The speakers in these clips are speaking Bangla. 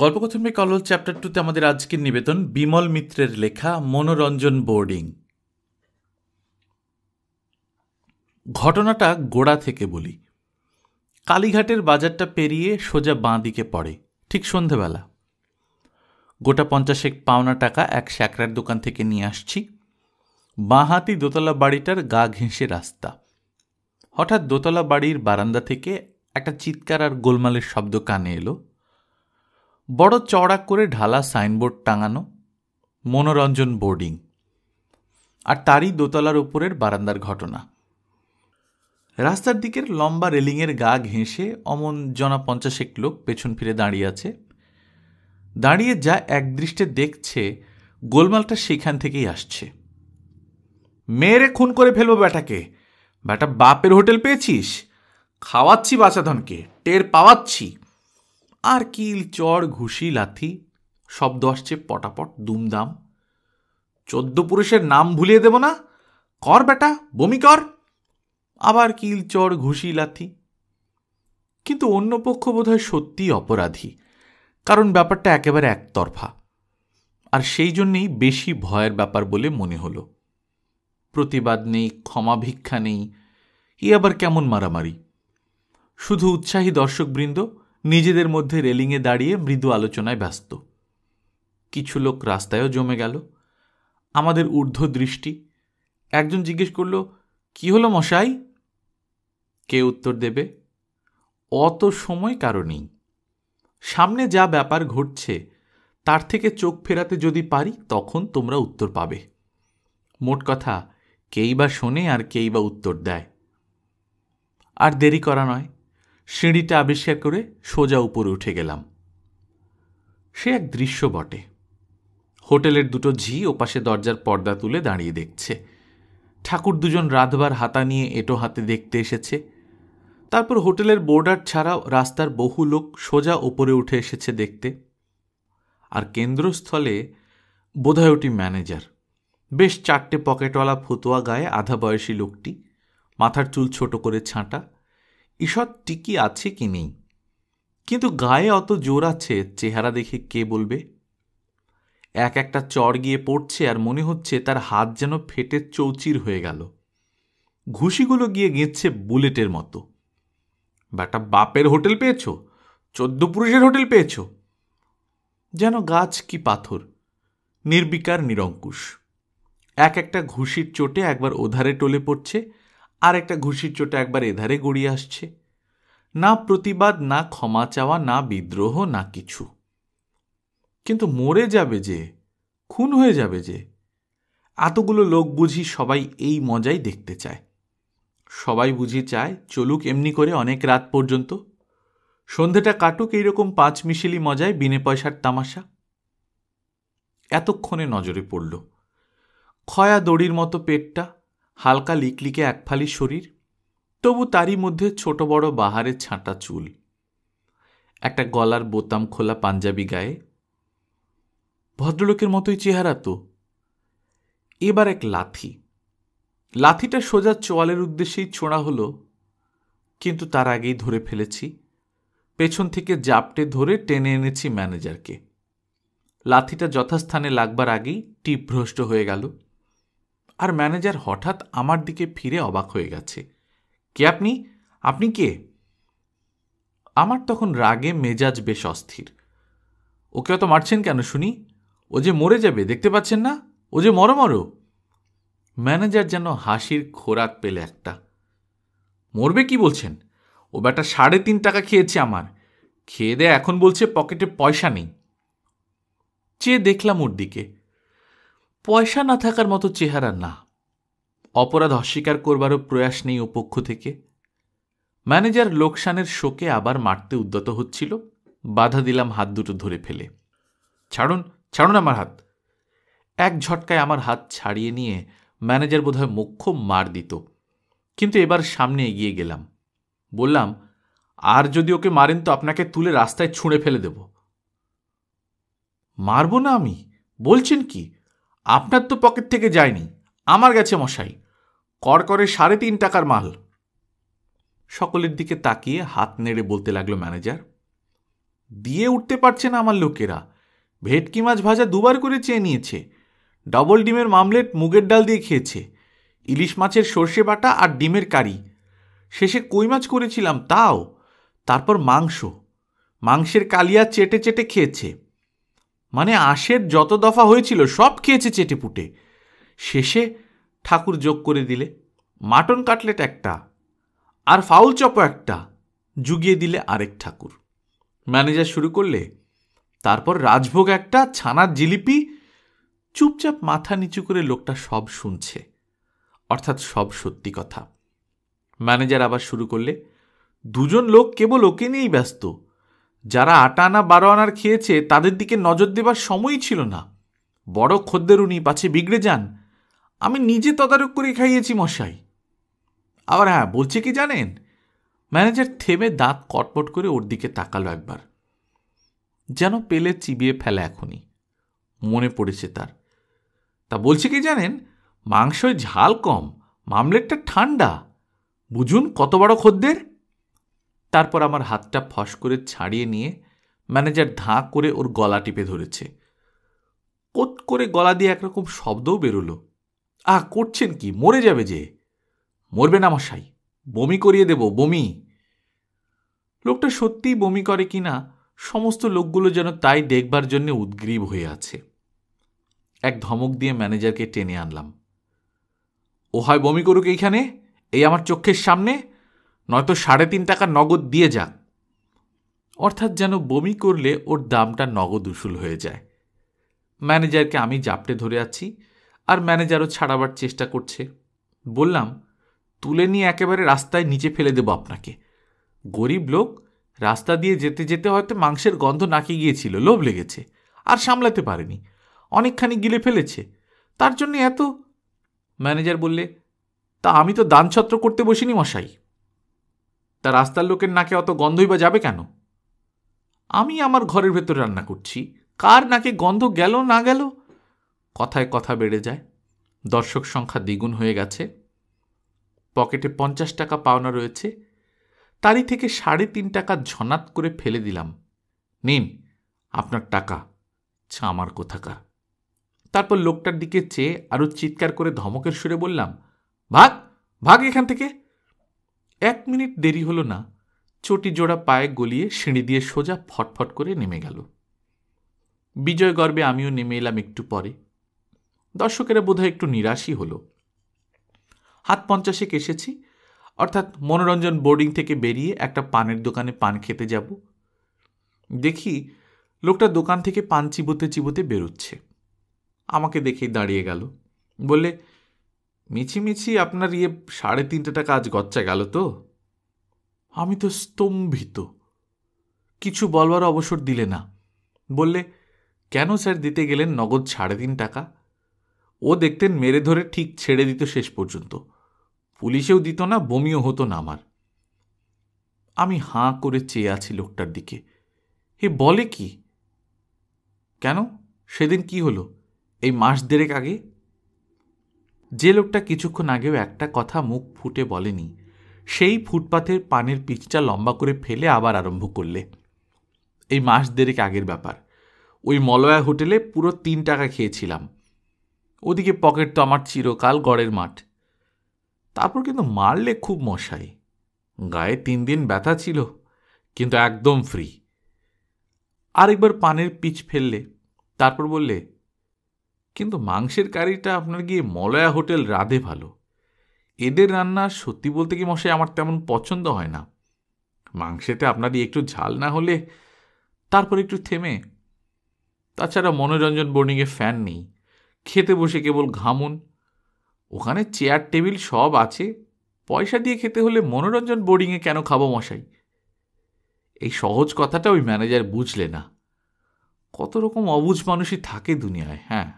গল্পকথন মেয়ে কলল চ্যাপ্টার টুতে আমাদের আজকের নিবেদন বিমল মিত্রের লেখা মনোরঞ্জন বোর্ডিং ঘটনাটা গোড়া থেকে বলি কালীঘাটের বাজারটা পেরিয়ে সোজা বাঁ দিকে পড়ে ঠিক সন্ধেবেলা গোটা পঞ্চাশেক পাওনা টাকা এক স্যাকরার দোকান থেকে নিয়ে আসছি বাঁ হাতি দোতলা বাড়িটার গা ঘেঁষে রাস্তা হঠাৎ দোতলা বাড়ির বারান্দা থেকে একটা চিৎকার আর গোলমালের শব্দ কানে এলো বড় চড়া করে ঢালা সাইনবোর্ড টাঙানো মনোরঞ্জন বোর্ডিং আর তারই দোতলার উপরের বারান্দার ঘটনা রাস্তার দিকের লম্বা রেলিংয়ের গা ঘেঁষে অমন জনা পঞ্চাশেক লোক পেছন ফিরে দাঁড়িয়ে আছে দাঁড়িয়ে যা একদৃষ্টে দেখছে গোলমালটা সেখান থেকেই আসছে মেয়েরে খুন করে ফেলবো ব্যাটাকে ব্যাটা বাপের হোটেল পেয়েছিস খাওয়াচ্ছি বাচাধনকে টের পাওয়াচ্ছি আর কিল চড় ঘুষি লাথি শব্দ আসছে পটাপট দুমদাম চোদ্দ পুরুষের নাম ভুলিয়ে দেব না কর বেটা বমি কর আবার কিল চড় ঘুষি লাথি কিন্তু অন্য পক্ষ বোধহয় সত্যিই অপরাধী কারণ ব্যাপারটা একেবারে একতরফা আর সেই জন্যেই বেশি ভয়ের ব্যাপার বলে মনে হলো প্রতিবাদ নেই ক্ষমা ভিক্ষা নেই এ আবার কেমন মারামারি শুধু উৎসাহী দর্শকবৃন্দ নিজেদের মধ্যে রেলিংয়ে দাঁড়িয়ে মৃদু আলোচনায় ব্যস্ত কিছু লোক রাস্তায়ও জমে গেল আমাদের ঊর্ধ্ব দৃষ্টি একজন জিজ্ঞেস করল কি হলো মশাই কে উত্তর দেবে অত সময় কারো নেই সামনে যা ব্যাপার ঘটছে তার থেকে চোখ ফেরাতে যদি পারি তখন তোমরা উত্তর পাবে মোট কথা কেই বা শোনে আর কেই বা উত্তর দেয় আর দেরি করা নয় সিঁড়িটা আবিষ্কার করে সোজা উপরে উঠে গেলাম সে এক দৃশ্য বটে হোটেলের দুটো ঝি ও পাশে দরজার পর্দা তুলে দাঁড়িয়ে দেখছে ঠাকুর দুজন রাধবার হাতা নিয়ে এটো হাতে দেখতে এসেছে তারপর হোটেলের বোর্ডার ছাড়াও রাস্তার বহু লোক সোজা ওপরে উঠে এসেছে দেখতে আর কেন্দ্রস্থলে বোধহয় ওটি ম্যানেজার বেশ চারটে পকেটওয়ালা ফতুয়া গায়ে আধা বয়সী লোকটি মাথার চুল ছোট করে ছাঁটা ঈষৎ টিকি আছে কি নেই কিন্তু গায়ে অত জোর আছে চেহারা দেখে কে বলবে এক একটা চর গিয়ে পড়ছে আর মনে হচ্ছে তার হাত যেন ফেটে চৌচির হয়ে গেল ঘুষিগুলো গিয়ে গেঁচ্ছে বুলেটের মতো বাটা বাপের হোটেল পেয়েছ চোদ্দ পুরুষের হোটেল পেয়েছ যেন গাছ কি পাথর নির্বিকার নিরঙ্কুশ এক একটা ঘুষির চোটে একবার ওধারে টলে পড়ছে আর একটা ঘুষির চোটে একবার এধারে গড়িয়ে আসছে না প্রতিবাদ না ক্ষমা চাওয়া না বিদ্রোহ না কিছু কিন্তু মরে যাবে যে খুন হয়ে যাবে যে এতগুলো লোক বুঝি সবাই এই মজাই দেখতে চায় সবাই বুঝি চায় চলুক এমনি করে অনেক রাত পর্যন্ত সন্ধেটা কাটুক এইরকম পাঁচ মিশিলি মজায় বিনে পয়সার তামাশা এতক্ষণে নজরে পড়ল খয়া দড়ির মতো পেটটা হালকা লিকলিকে একফালি শরীর তবু তারই মধ্যে ছোট বড় বাহারের ছাঁটা চুল একটা গলার বোতাম খোলা পাঞ্জাবি গায়ে ভদ্রলোকের মতোই চেহারা তো এবার এক লাথি লাথিটা সোজা চোয়ালের উদ্দেশ্যেই ছোঁড়া হলো কিন্তু তার আগেই ধরে ফেলেছি পেছন থেকে জাপটে ধরে টেনে এনেছি ম্যানেজারকে লাথিটা যথাস্থানে লাগবার আগেই টিপভ্রষ্ট হয়ে গেল আর ম্যানেজার হঠাৎ আমার দিকে ফিরে অবাক হয়ে গেছে কে আপনি আপনি কে আমার তখন রাগে মেজাজ বেশ অস্থির ওকে অত মারছেন কেন শুনি ও যে মরে যাবে দেখতে পাচ্ছেন না ও যে মরো মরো ম্যানেজার যেন হাসির খোরাক পেলে একটা মরবে কি বলছেন ও ব্যাটা সাড়ে তিন টাকা খেয়েছে আমার খেয়ে দেয় এখন বলছে পকেটে পয়সা নেই চেয়ে দেখলাম ওর দিকে পয়সা না থাকার মতো চেহারা না অপরাধ অস্বীকার করবারও প্রয়াস নেই ও পক্ষ থেকে ম্যানেজার লোকসানের শোকে আবার মারতে উদ্যত হচ্ছিল বাধা দিলাম হাত দুটো ধরে ফেলে ছাড়ুন ছাড়ুন আমার হাত এক ঝটকায় আমার হাত ছাড়িয়ে নিয়ে ম্যানেজার বোধহয় মুখ্য মার দিত কিন্তু এবার সামনে এগিয়ে গেলাম বললাম আর যদি ওকে মারেন তো আপনাকে তুলে রাস্তায় ছুঁড়ে ফেলে দেব মারব না আমি বলছেন কি আপনার তো পকেট থেকে যায়নি আমার গেছে মশাই কর করে সাড়ে তিন টাকার মাল সকলের দিকে তাকিয়ে হাত নেড়ে বলতে লাগলো ম্যানেজার দিয়ে উঠতে পারছে না আমার লোকেরা ভেটকি মাছ ভাজা দুবার করে চেয়ে নিয়েছে ডবল ডিমের মামলেট মুগের ডাল দিয়ে খেয়েছে ইলিশ মাছের সর্ষে বাটা আর ডিমের কারি শেষে কই মাছ করেছিলাম তাও তারপর মাংস মাংসের কালিয়া চেটে চেটে খেয়েছে মানে আশের যত দফা হয়েছিল সব খেয়েছে চেটে পুটে শেষে ঠাকুর যোগ করে দিলে মাটন কাটলেট একটা আর ফাউল চপ একটা জুগিয়ে দিলে আরেক ঠাকুর ম্যানেজার শুরু করলে তারপর রাজভোগ একটা ছানার জিলিপি চুপচাপ মাথা নিচু করে লোকটা সব শুনছে অর্থাৎ সব সত্যি কথা ম্যানেজার আবার শুরু করলে দুজন লোক কেবল ওকে নিয়েই ব্যস্ত যারা আটা আনা বারো আনার খেয়েছে তাদের দিকে নজর দেবার সময়ই ছিল না বড় খদ্দের উনি পাছে বিগড়ে যান আমি নিজে তদারক করে খাইয়েছি মশাই আবার হ্যাঁ বলছে কি জানেন ম্যানেজার থেমে দাঁত কটপট করে ওর দিকে তাকালো একবার যেন পেলে চিবিয়ে ফেলে এখনই মনে পড়েছে তার তা বলছে কি জানেন মাংসয় ঝাল কম মামলেটটা ঠান্ডা বুঝুন কত বড় খদ্দের তারপর আমার হাতটা ফস করে ছাড়িয়ে নিয়ে ম্যানেজার ধাঁ করে ওর গলা টিপে ধরেছে কোত করে গলা দিয়ে একরকম শব্দও বেরোলো আহ করছেন কি মরে যাবে যে মরবে না মশাই বমি করিয়ে দেব বমি লোকটা সত্যিই বমি করে কি না সমস্ত লোকগুলো যেন তাই দেখবার জন্য উদ্গ্রীব হয়ে আছে এক ধমক দিয়ে ম্যানেজারকে টেনে আনলাম ও হয় বমি করুক এইখানে এই আমার চোখের সামনে নয়তো সাড়ে তিন টাকা নগদ দিয়ে যান অর্থাৎ যেন বমি করলে ওর দামটা নগদ উসুল হয়ে যায় ম্যানেজারকে আমি জাপটে ধরে আছি আর ম্যানেজারও ছাড়াবার চেষ্টা করছে বললাম তুলে নিয়ে একেবারে রাস্তায় নিচে ফেলে দেব আপনাকে গরিব লোক রাস্তা দিয়ে যেতে যেতে হয়তো মাংসের গন্ধ নাকে গিয়েছিল লোভ লেগেছে আর সামলাতে পারেনি অনেকখানি গিলে ফেলেছে তার জন্য এত ম্যানেজার বললে তা আমি তো দানছত্র করতে বসিনি মশাই তা রাস্তার লোকের নাকে অত গন্ধই বা যাবে কেন আমি আমার ঘরের ভেতর রান্না করছি কার নাকে গন্ধ গেল না গেল কথায় কথা বেড়ে যায় দর্শক সংখ্যা দ্বিগুণ হয়ে গেছে পকেটে পঞ্চাশ টাকা পাওনা রয়েছে তারই থেকে সাড়ে তিন টাকা ঝনাত করে ফেলে দিলাম নিন আপনার টাকা ছা আমার কোথাকার তারপর লোকটার দিকে চেয়ে আরও চিৎকার করে ধমকের সুরে বললাম ভাগ ভাগ এখান থেকে এক মিনিট দেরি হলো না চটি জোড়া পায়ে গলিয়ে সিঁড়ি দিয়ে সোজা ফটফট করে নেমে গেল বিজয় গর্বে আমিও নেমে এলাম একটু পরে দর্শকেরা বোধহয় একটু নিরাশই হলো হাত পঞ্চাশেক এসেছি অর্থাৎ মনোরঞ্জন বোর্ডিং থেকে বেরিয়ে একটা পানের দোকানে পান খেতে যাব দেখি লোকটা দোকান থেকে পান চিবোতে চিবোতে বেরোচ্ছে আমাকে দেখেই দাঁড়িয়ে গেল বললে মিছিমিছি আপনার ইয়ে সাড়ে তিনটে টাকা আজ গচ্চা গেল তো আমি তো স্তম্ভিত কিছু বলবার অবসর দিলে না বললে কেন স্যার দিতে গেলেন নগদ সাড়ে তিন টাকা ও দেখতেন মেরে ধরে ঠিক ছেড়ে দিত শেষ পর্যন্ত পুলিশেও দিত না বমিও হতো না আমার আমি হাঁ করে চেয়ে আছি লোকটার দিকে হে বলে কি কেন সেদিন কি হলো এই মাস দেড়েক আগে যে লোকটা কিছুক্ষণ আগেও একটা কথা মুখ ফুটে বলেনি সেই ফুটপাথের পানের পিচটা লম্বা করে ফেলে আবার আরম্ভ করলে এই মাস দেরেক আগের ব্যাপার ওই মলয়া হোটেলে পুরো তিন টাকা খেয়েছিলাম ওদিকে পকেট তো আমার চিরকাল গড়ের মাঠ তারপর কিন্তু মারলে খুব মশাই গায়ে তিন দিন ব্যথা ছিল কিন্তু একদম ফ্রি আরেকবার পানের পিচ ফেললে তারপর বললে কিন্তু মাংসের কারিটা আপনার গিয়ে মলয়া হোটেল রাধে ভালো এদের রান্না সত্যি বলতে কি মশাই আমার তেমন পছন্দ হয় না মাংসেতে আপনারই একটু ঝাল না হলে তারপর একটু থেমে তাছাড়া মনোরঞ্জন বোর্ডিংয়ে ফ্যান নেই খেতে বসে কেবল ঘামুন ওখানে চেয়ার টেবিল সব আছে পয়সা দিয়ে খেতে হলে মনোরঞ্জন বোর্ডিংয়ে কেন খাবো মশাই এই সহজ কথাটা ওই ম্যানেজার বুঝলে না কত রকম অবুঝ মানুষই থাকে দুনিয়ায় হ্যাঁ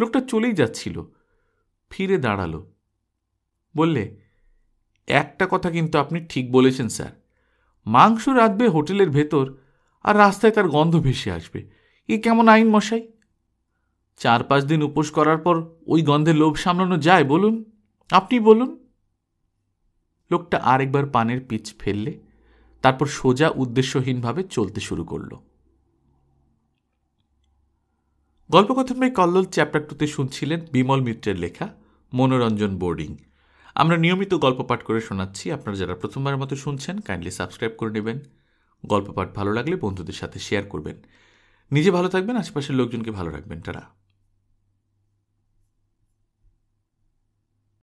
লোকটা চলেই যাচ্ছিল ফিরে দাঁড়ালো বললে একটা কথা কিন্তু আপনি ঠিক বলেছেন স্যার মাংস রাঁধবে হোটেলের ভেতর আর রাস্তায় তার গন্ধ ভেসে আসবে এ কেমন আইন মশাই চার পাঁচ দিন উপোস করার পর ওই গন্ধে লোভ সামলানো যায় বলুন আপনি বলুন লোকটা আরেকবার পানের পিচ ফেললে তারপর সোজা উদ্দেশ্যহীনভাবে চলতে শুরু করলো গল্পকথনময় কল্লোল চ্যাপ্টার টুতে শুনছিলেন বিমল মিত্রের লেখা মনোরঞ্জন বোর্ডিং আমরা নিয়মিত গল্প পাঠ করে শোনাচ্ছি আপনারা যারা প্রথমবারের মতো শুনছেন কাইন্ডলি সাবস্ক্রাইব করে নেবেন গল্প পাঠ ভালো লাগলে বন্ধুদের সাথে শেয়ার করবেন নিজে ভালো থাকবেন আশেপাশের লোকজনকে ভালো রাখবেন তারা